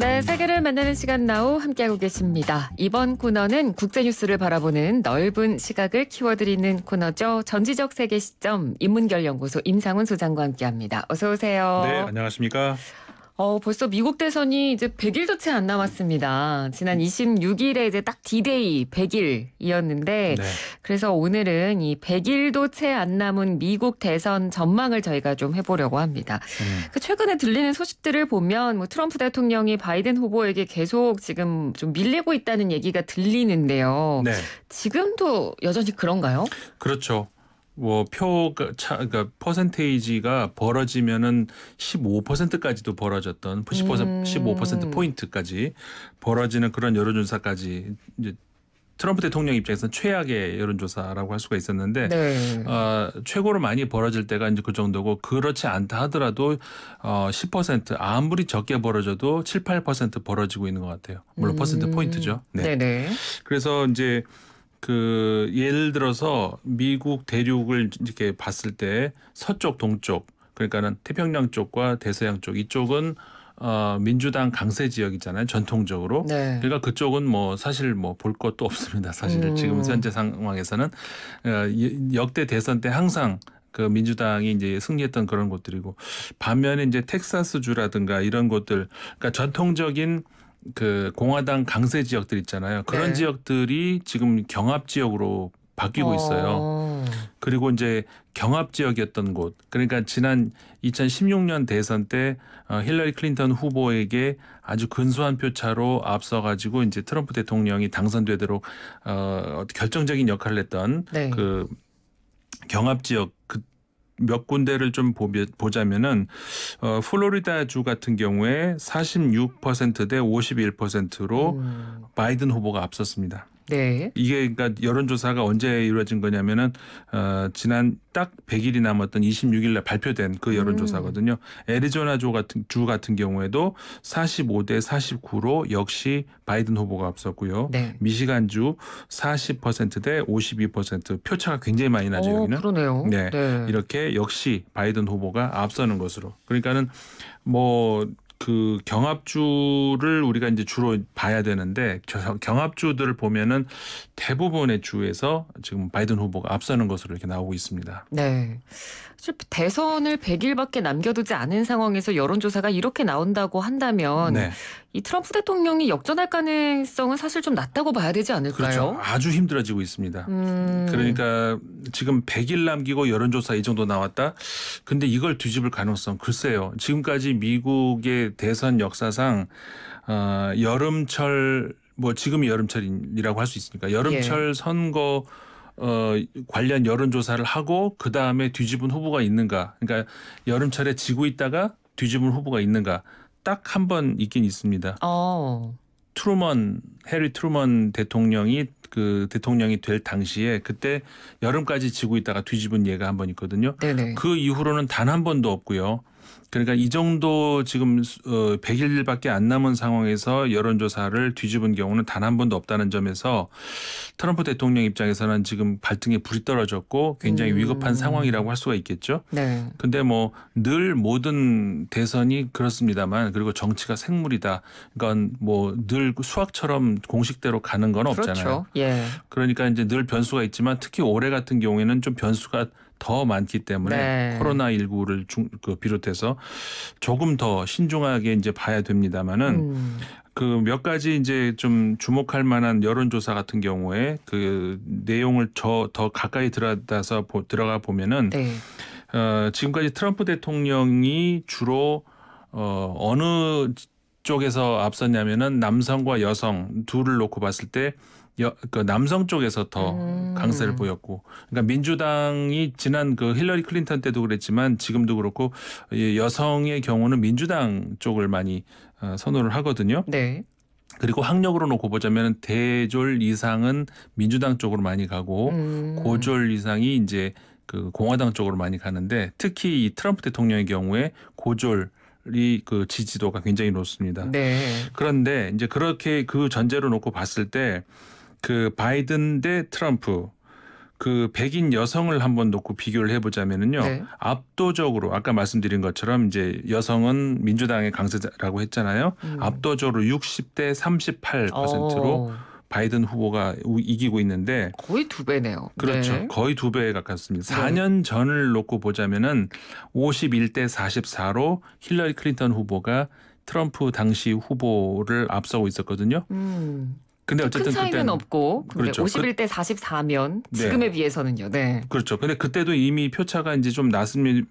네, 세계를 만나는 시간 나우 함께하고 계십니다. 이번 코너는 국제 뉴스를 바라보는 넓은 시각을 키워드리는 코너죠. 전지적 세계 시점 인문결 연구소 임상훈 소장과 함께합니다. 어서 오세요. 네, 안녕하십니까? 어, 벌써 미국 대선이 이제 100일도 채 안 남았습니다. 지난 26일에 이제 딱 디데이 100일이었는데 네. 그래서 오늘은 이 100일도 채 안 남은 미국 대선 전망을 저희가 좀 해보려고 합니다. 음. 그 최근에 들리는 소식들을 보면 뭐 트럼프 대통령이 바이든 후보에게 계속 지금 좀 밀리고 있다는 얘기가 들리는데요. 네. 지금도 여전히 그런가요? 그렇죠. 뭐 표가 차 그러니까 퍼센테이지가 벌어지면은 15%까지도 벌어졌던 10% 음. 15% 포인트까지 벌어지는 그런 여론조사까지 이제 트럼프 대통령 입장에서는 최악의 여론조사라고 할 수가 있었는데 네. 어, 최고로 많이 벌어질 때가 이제 그 정도고 그렇지 않다 하더라도 어, 10% 아무리 적게 벌어져도 7, 8% 벌어지고 있는 것 같아요. 물론 음. 퍼센트 포인트죠. 네. 네네. 그래서 이제 그 예를 들어서 미국 대륙을 이렇게 봤을 때 서쪽 동쪽 그러니까는 태평양 쪽과 대서양 쪽 이쪽은 어, 민주당 강세 지역이잖아요 전통적으로 네. 그러니까 그쪽은 뭐 사실 뭐 볼 것도 없습니다 사실 음. 지금 현재 상황에서는 어, 역대 대선 때 항상 그 민주당이 이제 승리했던 그런 곳들이고 반면에 이제 텍사스 주라든가 이런 곳들 그러니까 전통적인 그 공화당 강세 지역들 있잖아요. 그런 네. 지역들이 지금 경합 지역으로 바뀌고 있어요. 어. 그리고 이제 경합 지역이었던 곳, 그러니까 지난 2016년 대선 때 어, 힐러리 클린턴 후보에게 아주 근소한 표차로 앞서가지고 이제 트럼프 대통령이 당선되도록 어, 결정적인 역할을 했던 네. 그 경합 지역 그몇 군데를 좀 보자면은 어, 플로리다주 같은 경우에 46%대 51%로 음. 바이든 후보가 앞섰습니다. 네. 이게 그러니까 여론조사가 언제 이루어진 거냐면은 어, 지난 딱 100일이 남았던 26일 날 발표된 그 여론조사거든요. 음. 애리조나주 같은 주 같은 경우에도 45대 49로 역시 바이든 후보가 앞섰고요. 네. 미시간주 40%대 52% 표차가 굉장히 많이 나죠, 여기는. 어, 그러네요. 네. 네. 이렇게 역시 바이든 후보가 앞서는 것으로. 그러니까는 뭐그 경합주를 우리가 이제 주로 봐야 되는데 경합주들을 보면은 대부분의 주에서 지금 바이든 후보가 앞서는 것으로 이렇게 나오고 있습니다. 네. 대선을 100일밖에 남겨두지 않은 상황에서 여론조사가 이렇게 나온다고 한다면 네. 이 트럼프 대통령이 역전할 가능성은 사실 좀 낮다고 봐야 되지 않을까요? 그렇죠. 아주 힘들어지고 있습니다. 음... 그러니까 지금 100일 남기고 여론조사 이 정도 나왔다. 근데 이걸 뒤집을 가능성 글쎄요. 지금까지 미국의 대선 역사상 어, 여름철 뭐 지금 이 여름철이라고 할 수 있으니까 여름철 예. 선거 어, 관련 여론조사를 하고 그 다음에 뒤집은 후보가 있는가. 그러니까 여름철에 지고 있다가 뒤집은 후보가 있는가. 딱한번 있긴 있습니다. 어. 트루먼 해리 트루먼 대통령이 그 대통령이 될 당시에 그때 여름까지 지고 있다가 뒤집은 예가 한 번 있거든요. 네네. 그 이후로는 단 한 번도 없고요. 그러니까 이 정도 지금 100일밖에 어, 안 남은 상황에서 여론조사를 뒤집은 경우는 단 한 번도 없다는 점에서 트럼프 대통령 입장에서는 지금 발등에 불이 떨어졌고 굉장히 음. 위급한 상황이라고 할 수가 있겠죠. 네. 근데 뭐 늘 모든 대선이 그렇습니다만 그리고 정치가 생물이다. 그건 뭐 늘 수학처럼 공식대로 가는 건 없잖아요. 그렇죠. 예. 그러니까 이제 늘 변수가 있지만 특히 올해 같은 경우에는 좀 변수가 더 많기 때문에 네. 코로나 19를 그 비롯해서 조금 더 신중하게 이제 봐야 됩니다만은 음. 그몇 가지 이제 좀 주목할 만한 여론조사 같은 경우에 그 내용을 저더 가까이 들어가서 보, 들어가 보면은 네. 어, 지금까지 트럼프 대통령이 주로 어, 어느 쪽에서 앞섰냐면은 남성과 여성 둘을 놓고 봤을 때 여, 그 남성 쪽에서 더 음. 강세를 보였고, 그러니까 민주당이 지난 그 힐러리 클린턴 때도 그랬지만 지금도 그렇고 여성의 경우는 민주당 쪽을 많이 어, 선호를 하거든요. 네. 그리고 학력으로 놓고 보자면 대졸 이상은 민주당 쪽으로 많이 가고 음. 고졸 이상이 이제 그 공화당 쪽으로 많이 가는데 특히 이 트럼프 대통령의 경우에 고졸 이그 지지도가 굉장히 높습니다. 네. 그런데 이제 그렇게 그 전제로 놓고 봤을 때 그 바이든 대 트럼프 그 백인 여성을 한번 놓고 비교를 해보자면은요 네. 압도적으로 아까 말씀드린 것처럼 이제 여성은 민주당의 강세라고 자 했잖아요 음. 압도적으로 60대 38%로 오. 바이든 후보가 이기고 있는데 거의 두 배네요. 그렇죠. 네. 거의 두 배에 가깝습니다. 4년 전을 놓고 보자면은 51대 44로 힐러리 클린턴 후보가 트럼프 당시 후보를 앞서고 있었거든요. 음. 근데 어쨌든 큰 차이는 없고 그렇죠. 51대 44면 네. 지금에 비해서는요. 네. 그렇죠. 근데 그때도 이미 표차가 이제 좀 났으면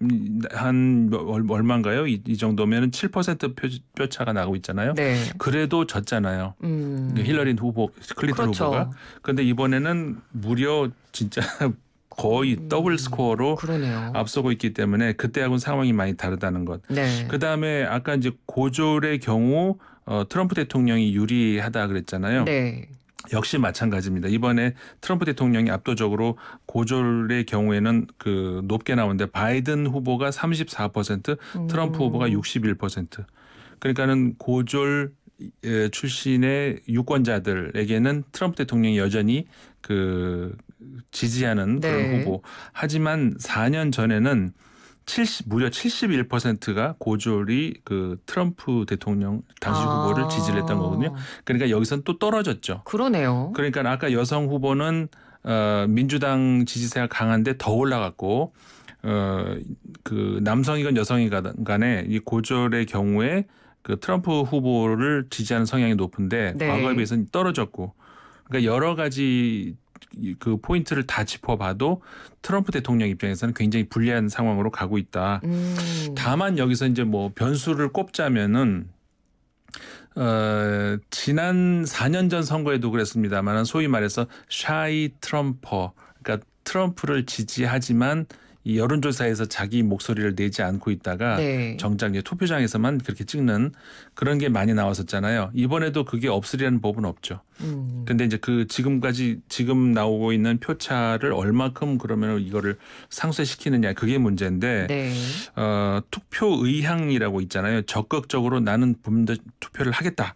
한 얼마인가요? 이, 이 정도면은 7% 표, 표차가 나고 있잖아요. 네. 그래도 졌잖아요. 음. 그 힐러린 후보 클린턴 그렇죠. 후보가. 근데 이번에는 무려 진짜 거의 음. 더블 스코어로 그러네요. 앞서고 있기 때문에 그때하고는 상황이 많이 다르다는 것. 네. 그 다음에 아까 이제 고졸의 경우 어, 트럼프 대통령이 유리하다 그랬잖아요. 네. 역시 마찬가지입니다. 이번에 트럼프 대통령이 압도적으로 고졸의 경우에는 그 높게 나오는데 바이든 후보가 34%, 음. 트럼프 음. 후보가 61%. 그러니까는 고졸 예, 출신의 유권자들에게는 트럼프 대통령이 여전히 그 지지하는 그런 네. 후보. 하지만 4년 전에는 70, 무려 71%가 고졸이 그 트럼프 대통령 당시 아. 후보를 지지를 했던 거거든요. 그러니까 여기서는또 떨어졌죠. 그러네요. 그러니까 아까 여성 후보는 어, 민주당 지지세가 강한데 더 올라갔고 어, 그 남성이건 여성이건 간에 이 고졸의 경우에 그 트럼프 후보를 지지하는 성향이 높은데 네. 과거에 비해서는 떨어졌고 그러니까 여러 가지 그 포인트를 다 짚어봐도 트럼프 대통령 입장에서는 굉장히 불리한 상황으로 가고 있다. 음. 다만 여기서 이제 뭐 변수를 꼽자면은 어, 지난 4년 전 선거에도 그랬습니다만 소위 말해서 샤이 트럼퍼 그러니까 트럼프를 지지하지만 이 여론조사에서 자기 목소리를 내지 않고 있다가 네. 정작 이제 투표장에서만 그렇게 찍는 그런 게 많이 나왔었잖아요. 이번에도 그게 없으리라는 법은 없죠. 음. 근데 이제 그 지금까지 지금 나오고 있는 표차를 얼마큼 그러면 이거를 상쇄시키느냐 그게 문제인데 네. 어, 투표 의향이라고 있잖아요. 적극적으로 나는 분들 투표를 하겠다.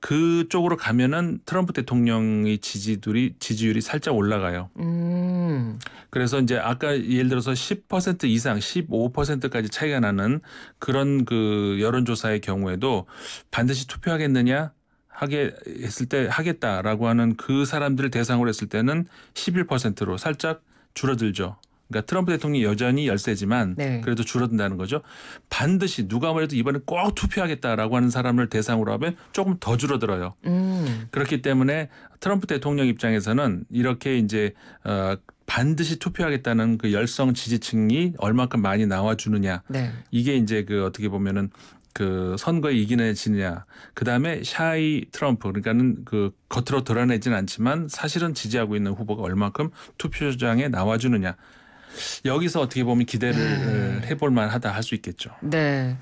그쪽으로 가면은 트럼프 대통령의 지지율이 지지율이 살짝 올라가요. 음. 그래서 이제 아까 예를 들어서 10% 이상 15%까지 차이가 나는 그런 그 여론조사의 경우에도 반드시 투표하겠느냐 하게 했을 때 하겠다라고 하는 그 사람들을 대상으로 했을 때는 11%로 살짝 줄어들죠. 그러니까 트럼프 대통령이 여전히 열세지만 네. 그래도 줄어든다는 거죠. 반드시 누가 뭐래도 이번에 꼭 투표하겠다라고 하는 사람을 대상으로 하면 조금 더 줄어들어요. 음. 그렇기 때문에 트럼프 대통령 입장에서는 이렇게 이제 어 반드시 투표하겠다는 그 열성 지지층이 얼마큼 많이 나와주느냐 네. 이게 이제 그 어떻게 보면은 그 선거에 이기느 지느냐 그다음에 샤이 트럼프 그러니까는 그 겉으로 드러내진 않지만 사실은 지지하고 있는 후보가 얼마큼 투표장에 나와주느냐 여기서 어떻게 보면 기대를 네. 해볼 만하다 할 수 있겠죠. 네.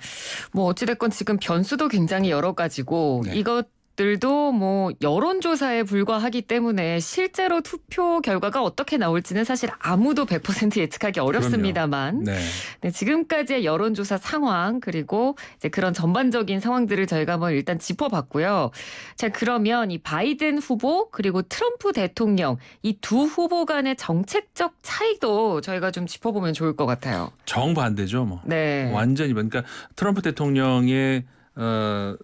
뭐 어찌됐건 지금 변수도 굉장히 여러 가지고 네. 이것 것들도 뭐 여론조사에 불과하기 때문에 실제로 투표 결과가 어떻게 나올지는 사실 아무도 100% 예측하기 어렵습니다만 네. 네, 지금까지의 여론조사 상황 그리고 이제 그런 전반적인 상황들을 저희가 한번 일단 짚어봤고요. 자 그러면 이 바이든 후보 그리고 트럼프 대통령 이 두 후보 간의 정책적 차이도 저희가 좀 짚어보면 좋을 것 같아요. 정반대죠, 뭐. 네. 완전히 그러니까 트럼프 대통령의 어,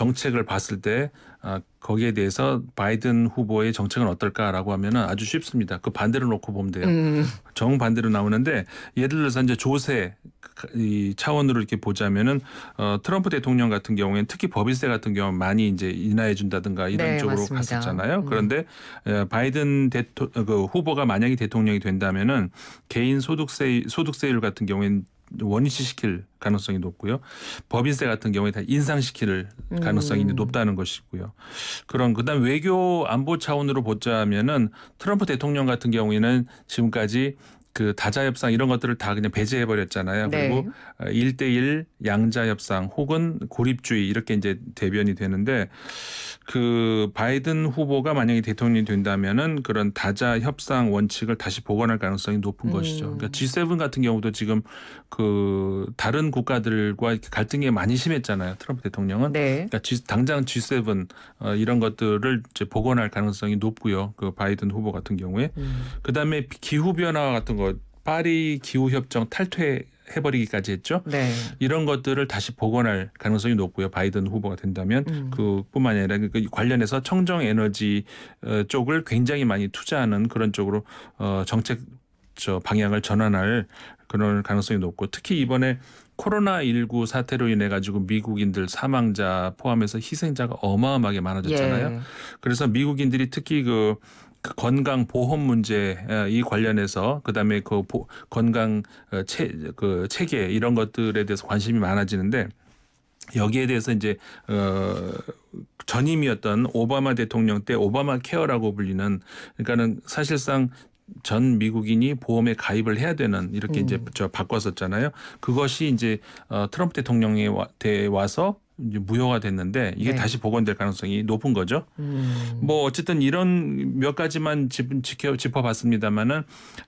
정책을 봤을 때 아, 거기에 대해서 바이든 후보의 정책은 어떨까라고 하면은 아주 쉽습니다. 그 반대로 놓고 보면 돼요. 음. 정 반대로 나오는데 예를 들어서 이제 조세 이 차원으로 이렇게 보자면은 어, 트럼프 대통령 같은 경우에는 특히 법인세 같은 경우 많이 이제 인하해 준다든가 이런 네, 쪽으로 맞습니다. 갔었잖아요. 음. 그런데 예, 바이든 대토, 그 후보가 만약에 대통령이 된다면은 개인 소득세 소득세율 같은 경우에는 원위치시킬 가능성이 높고요. 법인세 같은 경우에 다 인상시킬 가능성이 음. 높다는 것이고요. 그런 그다음 외교 안보 차원으로 보자면은 트럼프 대통령 같은 경우에는 지금까지 그 다자 협상 이런 것들을 다 그냥 배제해 버렸잖아요. 네. 그리고 1대1 양자 협상 혹은 고립주의 이렇게 이제 대변이 되는데 그 바이든 후보가 만약에 대통령이 된다면은 그런 다자 협상 원칙을 다시 복원할 가능성이 높은 음. 것이죠. 그러니까 G7 같은 경우도 지금 그 다른 국가들과 갈등이 많이 심했잖아요. 트럼프 대통령은 네. 그러니까 G, 당장 G7 어, 이런 것들을 이제 복원할 가능성이 높고요. 그 바이든 후보 같은 경우에 음. 그다음에 기후 변화 같은 거 파리 기후협정 탈퇴 해버리기까지 했죠. 네. 이런 것들을 다시 복원할 가능성이 높고요. 바이든 후보가 된다면 음. 그뿐만 아니라 그 관련해서 청정 에너지 어, 쪽을 굉장히 많이 투자하는 그런 쪽으로 어 정책 저 방향을 전환할 그런 가능성이 높고 특히 이번에 코로나 19 사태로 인해 가지고 미국인들 사망자 포함해서 희생자가 어마어마하게 많아졌잖아요. 예. 그래서 미국인들이 특히 그그 건강 보험 문제 이 관련해서 그다음에 그 보, 건강 어, 체, 그 체계 이런 것들에 대해서 관심이 많아지는데 여기에 대해서 이제 어 전임이었던 오바마 대통령 때 오바마 케어라고 불리는 그러니까는 사실상 전 미국인이 보험에 가입을 해야 되는 이렇게 음. 이제 저 바꿨었잖아요. 그것이 이제 어 트럼프 대통령에 와, 대 와서 이제 무효가 됐는데 이게 네. 다시 복원될 가능성이 높은 거죠. 음. 뭐 어쨌든 이런 몇 가지만 지켜 짚어봤습니다만은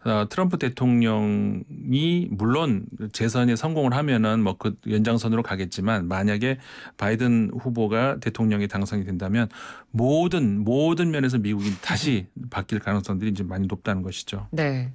어, 트럼프 대통령이 물론 재선에 성공을 하면은 뭐 그 연장선으로 가겠지만 만약에 바이든 후보가 대통령이 당선이 된다면 모든 모든 면에서 미국이 다시 바뀔 가능성들이 이제 많이 높다는 것이죠. 네.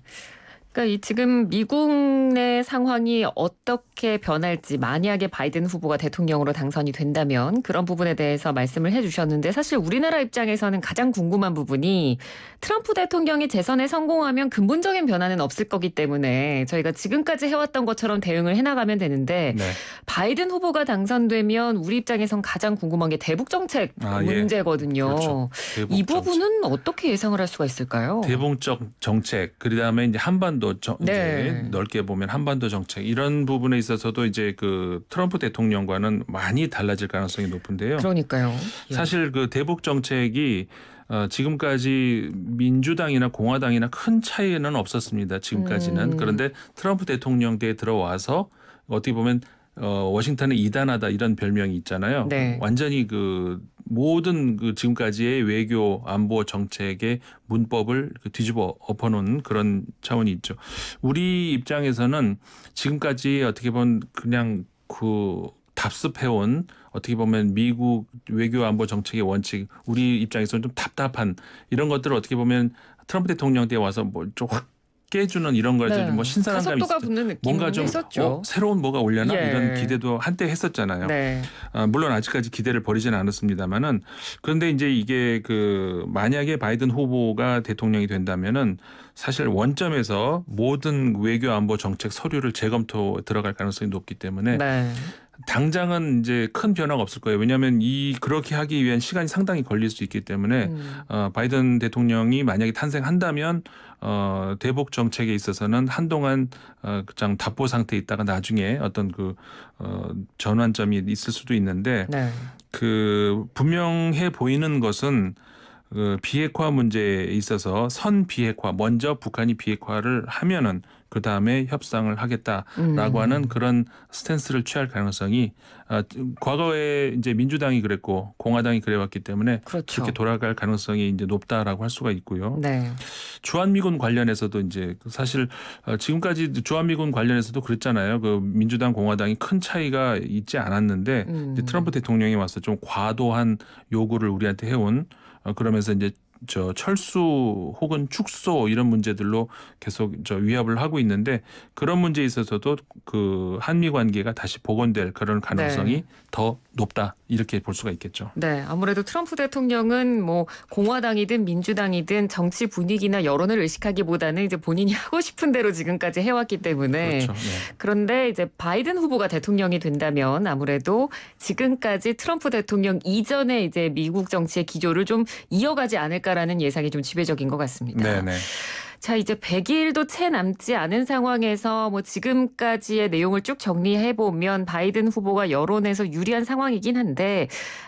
그러니까 이 지금 미국 내 상황이 어떻게 변할지 만약에 바이든 후보가 대통령으로 당선이 된다면 그런 부분에 대해서 말씀을 해주셨는데 사실 우리나라 입장에서는 가장 궁금한 부분이 트럼프 대통령이 재선에 성공하면 근본적인 변화는 없을 거기 때문에 저희가 지금까지 해왔던 것처럼 대응을 해나가면 되는데 네. 바이든 후보가 당선되면 우리 입장에선 가장 궁금한 게 대북 정책 아, 예. 문제거든요. 예. 그렇죠. 이 부분은 정책. 어떻게 예상을 할 수가 있을까요? 대북적 정책 그다음에 이제 한반도 한반도 정, 네. 이제 넓게 보면 한반도 정책 이런 부분에 있어서도 이제 그 트럼프 대통령과는 많이 달라질 가능성이 높은데요. 그러니까요. 예. 사실 그 대북 정책이 어, 지금까지 민주당이나 공화당이나 큰 차이는 없었습니다. 지금까지는 음. 그런데 트럼프 대통령 때 들어와서 어떻게 보면 어, 워싱턴의 이단하다 이런 별명이 있잖아요. 네. 완전히 그 모든 그 지금까지의 외교 안보 정책의 문법을 그 뒤집어 엎어놓은 그런 차원이 있죠. 우리 입장에서는 지금까지 어떻게 보면 그냥 그 답습해온 어떻게 보면 미국 외교 안보 정책의 원칙 우리 입장에서는 좀 답답한 이런 것들을 어떻게 보면 트럼프 대통령 때 와서 뭐좀확 깨주는 이런 거에 네. 좀뭐 신선한 감이 있었죠. 붙는 뭔가 좀 있었죠. 어, 새로운 뭐가 올려나 예. 이런 기대도 한때 했었잖아요. 네. 아, 물론 아직까지 기대를 버리지는 않았습니다만은 그런데 이제 이게 그 만약에 바이든 후보가 대통령이 된다면은 사실 원점에서 모든 외교 안보 정책 서류를 재검토 들어갈 가능성이 높기 때문에 네. 당장은 이제 큰 변화가 없을 거예요. 왜냐하면 이 그렇게 하기 위한 시간이 상당히 걸릴 수 있기 때문에 음. 어, 바이든 대통령이 만약에 탄생한다면 어, 대북 정책에 있어서는 한동안 어, 그냥 답보 상태에 있다가 나중에 어떤 그 어, 전환점이 있을 수도 있는데 네. 그 분명해 보이는 것은 그 비핵화 문제에 있어서 선 비핵화 먼저 북한이 비핵화를 하면은 그 다음에 협상을 하겠다라고 음. 하는 그런 스탠스를 취할 가능성이 아, 과거에 이제 민주당이 그랬고 공화당이 그래왔기 때문에 그렇죠. 그렇게 돌아갈 가능성이 이제 높다라고 할 수가 있고요. 네. 주한미군 관련해서도 이제 사실 어, 지금까지 주한미군 관련해서도 그랬잖아요. 그 민주당 공화당이 큰 차이가 있지 않았는데 음. 트럼프 대통령이 와서 좀 과도한 요구를 우리한테 해온 어, 그러면서 이제 저 철수 혹은 축소 이런 문제들로 계속 저 위협을 하고 있는데 그런 문제에 있어서도 그 한미 관계가 다시 복원될 그런 가능성이 네. 더 높다 이렇게 볼 수가 있겠죠. 네, 아무래도 트럼프 대통령은 뭐 공화당이든 민주당이든 정치 분위기나 여론을 의식하기보다는 이제 본인이 하고 싶은 대로 지금까지 해왔기 때문에 그렇죠. 네. 그런데 이제 바이든 후보가 대통령이 된다면 아무래도 지금까지 트럼프 대통령 이전에 이제 미국 정치의 기조를 좀 이어가지 않을까라는 예상이 좀 지배적인 것 같습니다. 네, 네. 자, 이제 100일도 채 남지 않은 상황에서 뭐 지금까지의 내용을 쭉 정리해 보면 바이든 후보가 여론에서 유리한 상황이긴 한데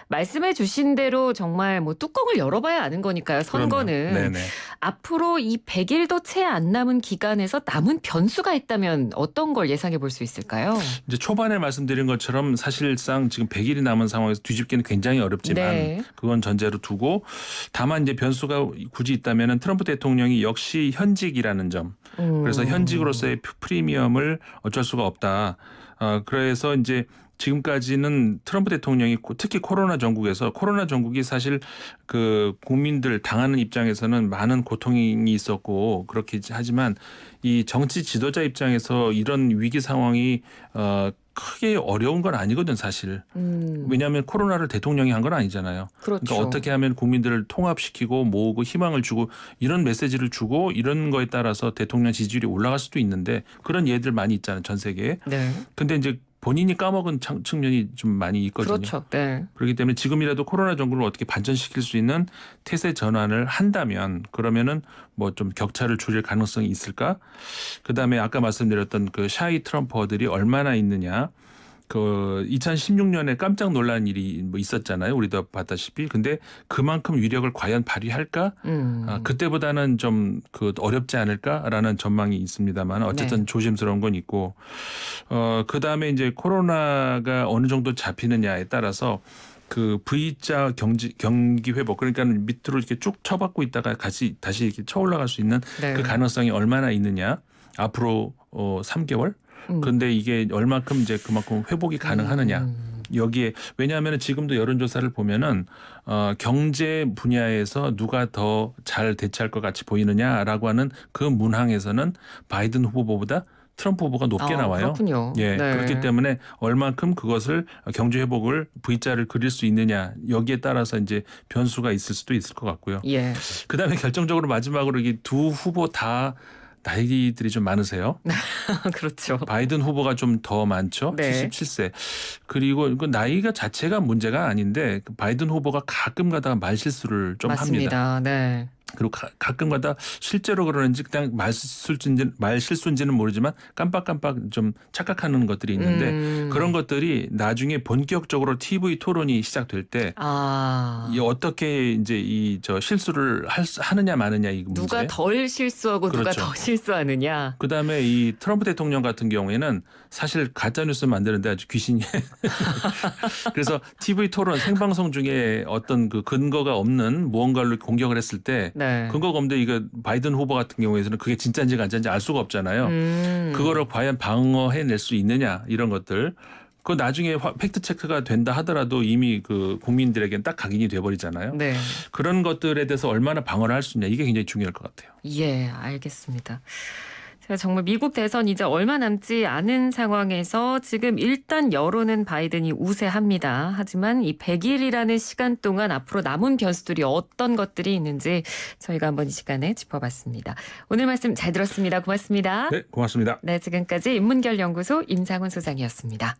말씀해 주신 대로 정말 뭐 뚜껑을 열어봐야 아는 거니까요. 선거는 앞으로 이 100일도 채 안 남은 기간에서 남은 변수가 있다면 어떤 걸 예상해 볼 수 있을까요? 이제 초반에 말씀드린 것처럼 사실상 지금 100일이 남은 상황에서 뒤집기는 굉장히 어렵지만 네. 그건 전제로 두고 다만 이제 변수가 굳이 있다면은 트럼프 대통령이 역시 현직이라는 점. 음. 그래서 현직으로서의 프리미엄을 어쩔 수가 없다. 어, 그래서 이제 지금까지는 트럼프 대통령이 특히 코로나 전국에서 코로나 전국이 사실 그 국민들 당하는 입장에서는 많은 고통이 있었고 그렇게 하지만 이 정치 지도자 입장에서 이런 위기 상황이 어 크게 어려운 건 아니거든 사실. 음. 왜냐하면 코로나를 대통령이 한 건 아니잖아요. 그러니까 그렇죠. 그러니까 어떻게 하면 국민들을 통합시키고 모으고 희망을 주고 이런 메시지를 주고 이런 거에 따라서 대통령 지지율이 올라갈 수도 있는데 그런 예들 많이 있잖아요 전 세계에. 네. 근데 이제 본인이 까먹은 측면이 좀 많이 있거든요. 그렇죠. 네. 그렇기 때문에 지금이라도 코로나 정국을 어떻게 반전시킬 수 있는 태세 전환을 한다면 그러면은 뭐 좀 격차를 줄일 가능성이 있을까? 그다음에 아까 말씀드렸던 그 샤이 트럼퍼들이 얼마나 있느냐? 그 2016년에 깜짝 놀란 일이 뭐 있었잖아요. 우리도 봤다시피. 근데 그만큼 위력을 과연 발휘할까? 음. 아, 그때보다는 좀그 어렵지 않을까라는 전망이 있습니다만 어쨌든 네. 조심스러운 건 있고 어 그다음에 이제 코로나가 어느 정도 잡히느냐에 따라서 그 V자 경지, 경기 회복 그러니까 밑으로 이렇게 쭉 쳐박고 있다가 다시 다시 이렇게 쳐올라갈 수 있는 그 네. 그 가능성이 얼마나 있느냐 앞으로 어 3개월 음. 그런데 이게 얼마큼 이제 그만큼 회복이 가능하느냐. 음. 여기에 왜냐하면 지금도 여론조사를 보면은 어, 경제 분야에서 누가 더 잘 대처할 것 같이 보이느냐라고 하는 그 문항에서는 바이든 후보보다 트럼프 후보가 높게 아, 나와요. 그렇군요. 예, 네. 그렇기 때문에 얼만큼 그것을 경제 회복을 V자를 그릴 수 있느냐 여기에 따라서 이제 변수가 있을 수도 있을 것 같고요. 예. 그다음에 결정적으로 마지막으로 이 두 후보 다 나이들이 좀 많으세요. 그렇죠. 바이든 후보가 좀 더 많죠. 네. 77세. 그리고 그 나이가 자체가 문제가 아닌데 그 바이든 후보가 가끔 가다가 말실수를 좀 맞습니다. 합니다. 네. 그리고 가, 끔가다 실제로 그러는지 그냥 말실수인지 말실수인지는 모르지만 깜빡깜빡 좀 착각하는 것들이 있는데 음. 그런 것들이 나중에 본격적으로 TV 토론이 시작될 때 아. 이 어떻게 이제 이 저 실수를 할, 하느냐 마느냐 이 문제 누가 덜 실수하고 그렇죠. 누가 더 실수하느냐 그다음에 이 트럼프 대통령 같은 경우에는 사실 가짜 뉴스 만드는데 아주 귀신이에요. 그래서 TV 토론 생방송 중에 어떤 그 근거가 없는 무언가를 공격을 했을 때 네. 근거가 없는데 이거 바이든 후보 같은 경우에는 그게 진짜인지 가짜인지 알 수가 없잖아요. 음. 그거를 과연 방어해낼 수 있느냐 이런 것들. 그 나중에 팩트 체크가 된다 하더라도 이미 그 국민들에게는 딱 각인이 돼버리잖아요. 네. 그런 것들에 대해서 얼마나 방어를 할 수 있냐 이게 굉장히 중요할 것 같아요. 예, 알겠습니다. 그러니까 정말 미국 대선 이제 얼마 남지 않은 상황에서 지금 일단 여론은 바이든이 우세합니다. 하지만 이 100일이라는 시간 동안 앞으로 남은 변수들이 어떤 것들이 있는지 저희가 한번 이 시간에 짚어봤습니다. 오늘 말씀 잘 들었습니다. 고맙습니다. 네, 고맙습니다. 네, 지금까지 인문결 연구소 임상훈 소장이었습니다.